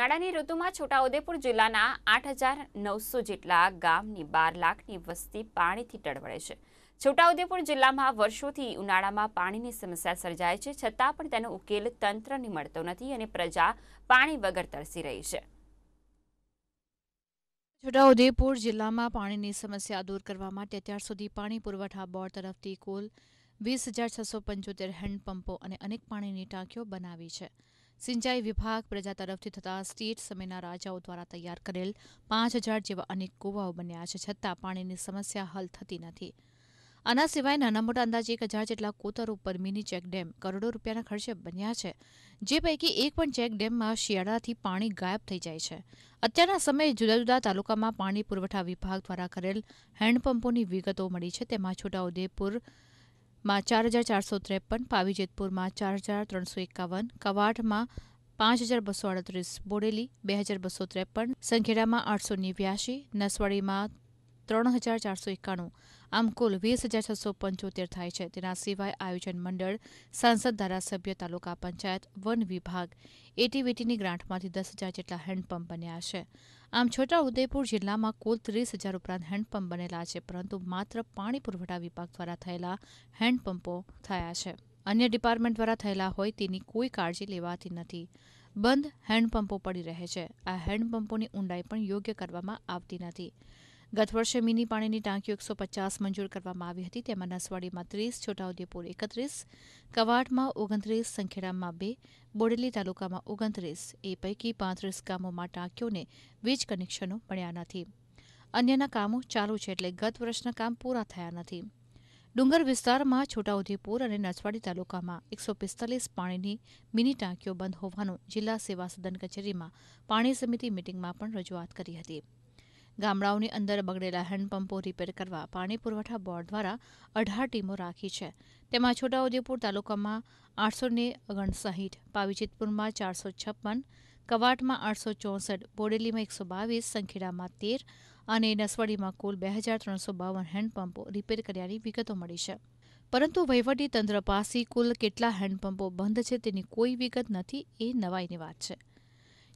ઉનાળાની ઋતુમાં છોટાઉદેપુર જિલ્લાના આઠ જેટલા ગામની બાર લાખની વસ્તી પાણીથી ટળવળે છે છોટાઉદેપુર જિલ્લામાં વર્ષોથી ઉનાળામાં પાણીની સમસ્યા સર્જાય છે છતાં પણ તેનો ઉકેલ તંત્રની મળતો નથી અને પ્રજા પાણી વગર તરસી રહી છે છોટાઉદેપુર જિલ્લામાં પાણીની સમસ્યા દૂર કરવા માટે અત્યાર સુધી પાણી પુરવઠા બોર્ડ તરફથી કુલ વીસ હજાર છસો પંચોતેર હેન્ડપંપો અને અનેક પાણીની ટાંકીઓ બનાવી છે સિંચાઈ વિભાગ પ્રજા તરફથી થતા સ્ટેટ સમયના રાજાઓ દ્વારા તૈયાર કરેલ પાંચ હજાર જેવા અનેક કુવાઓ બન્યા છે છતાં પાણીની સમસ્યા હલ થતી નથી આના સિવાય નાના મોટા અંદાજે એક હજાર જેટલા કોતર ઉપર મિની ચેક ડેમ કરોડો રૂપિયાના ખર્ચે બન્યા છે જે પૈકી એક પણ ચેક ડેમમાં શિયાળાથી પાણી ગાયબ થઈ જાય છે અત્યારના સમયે જુદા જુદા તાલુકામાં પાણી પુરવઠા વિભાગ દ્વારા કરેલ હેન્ડપંપોની વિગતો મળી છે તેમાં છોટાઉદેપુર માં ચાર હજાર ચારસો ત્રેપન પાવીજેતપુરમાં ચાર હજાર ત્રણસો એકાવન કવાડમાં પાંચ હજાર બસો અડત્રીસ બોડેલી બે હજાર બસો ત્રેપન સંખેડામાં આઠસો નેવ્યાશી નસવાડીમાં ત્રણ હજાર ચારસો એકાણું આમ કુલ વીસ હજાર છસો પંચોતેર થાય છે તેના સિવાય આયોજન મંડળ સાંસદ ધારાસભ્ય તાલુકા પંચાયત વન વિભાગ એટીવીટીની ગ્રાન્ટમાંથી દસ હજાર જેટલા હેન્ડપંપ બન્યા છે આમ છોટા ઉદેપુર જિલ્લામાં કુલ ત્રીસ હજાર ઉપરાંત હેન્ડપંપ બનેલા છે પરંતુ માત્ર પાણી પુરવઠા વિભાગ દ્વારા થયેલા હેન્ડપંપો થયા છે અન્ય ડિપાર્ટમેન્ટ દ્વારા થયેલા હોય તેની કોઈ કાળજી લેવાતી નથી બંધ હેન્ડપંપો પડી રહે છે આ હેન્ડપંપોની ઊંડાઈ પણ યોગ્ય કરવામાં આવતી નથી ગત વર્ષે મિની પાણીની ટાંકીઓ એકસો પચાસ મંજૂર કરવામાં આવી હતી તેમાં નસવાડીમાં ત્રીસ છોટાઉદેપુર એકત્રીસ કવાડમાં ઓગણત્રીસ સંખેડામાં બે બોડેલી તાલુકામાં ઓગણત્રીસ એ પૈકી પાંત્રીસ ગામોમાં ટાંકીઓને વીજ કનેક્શનો મળ્યા નથી અન્યના કામો ચાલુ છે એટલે ગત વર્ષના કામ પૂરા થયા નથી ડુંગર વિસ્તારમાં છોટાઉદેપુર અને નસવાડી તાલુકામાં એકસો પિસ્તાલીસ પાણીની મિની ટાંકીઓ બંધ હોવાનું જિલ્લા સેવા સદન કચેરીમાં પાણી સમિતિ મિટિંગમાં પણ રજૂઆત કરી હતી ગામડાઓની અંદર બગડેલા હેન્ડપંપો રિપેર કરવા પાણી પુરવઠા બોર્ડ દ્વારા અઢાર ટીમો રાખી છે તેમાં છોટાઉદેપુર તાલુકામાં આઠસો ને ઓગણસાહીઠ પાવીજેતપુરમાં ચારસો છપ્પન કવાટમાં આઠસો ચોસઠ બોડેલીમાં એકસો બાવીસ સંખેડામાં તેર અને નસવાડીમાં કુલ બે હજાર ત્રણસો બાવન હેન્ડપંપો રિપેર કર્યાની વિગતો મળી છે પરંતુ વહીવટી તંત્ર પાસે કુલ કેટલા હેન્ડપંપો બંધ છે તેની કોઈ વિગત નથી એ નવાઈની વાત છે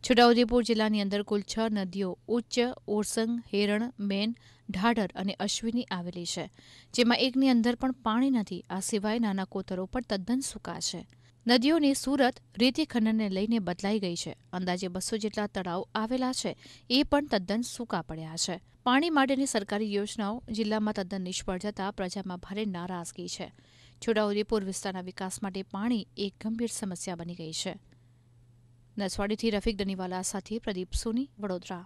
છોટાઉદેપુર જિલ્લાની અંદર કુલ છ નદીઓ ઉચ્ચ ઓરસંગ હેરણ મેન ઢાઢર અને અશ્વિની આવેલી છે જેમાં એકની અંદર પણ પાણી નથી આ સિવાય નાના કોતરો પણ તદ્દન સૂકા છે નદીઓની સુરત રેતી ખનનને લઈને બદલાઈ ગઈ છે અંદાજે બસો જેટલા તળાવ આવેલા છે એ પણ તદ્દન સૂકા પડ્યા છે પાણી માટેની સરકારી યોજનાઓ જિલ્લામાં તદ્દન નિષ્ફળ જતા પ્રજામાં ભારે નારાજગી છે છોટાઉદેપુર વિસ્તારના વિકાસ માટે પાણી એક ગંભીર સમસ્યા બની ગઈ છે નસવાડીથી રફીક દનીવાલા સાથે પ્રદીપ સોની વડોદરા